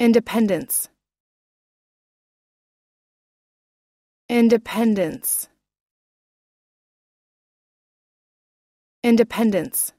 Independence. Independence. Independence.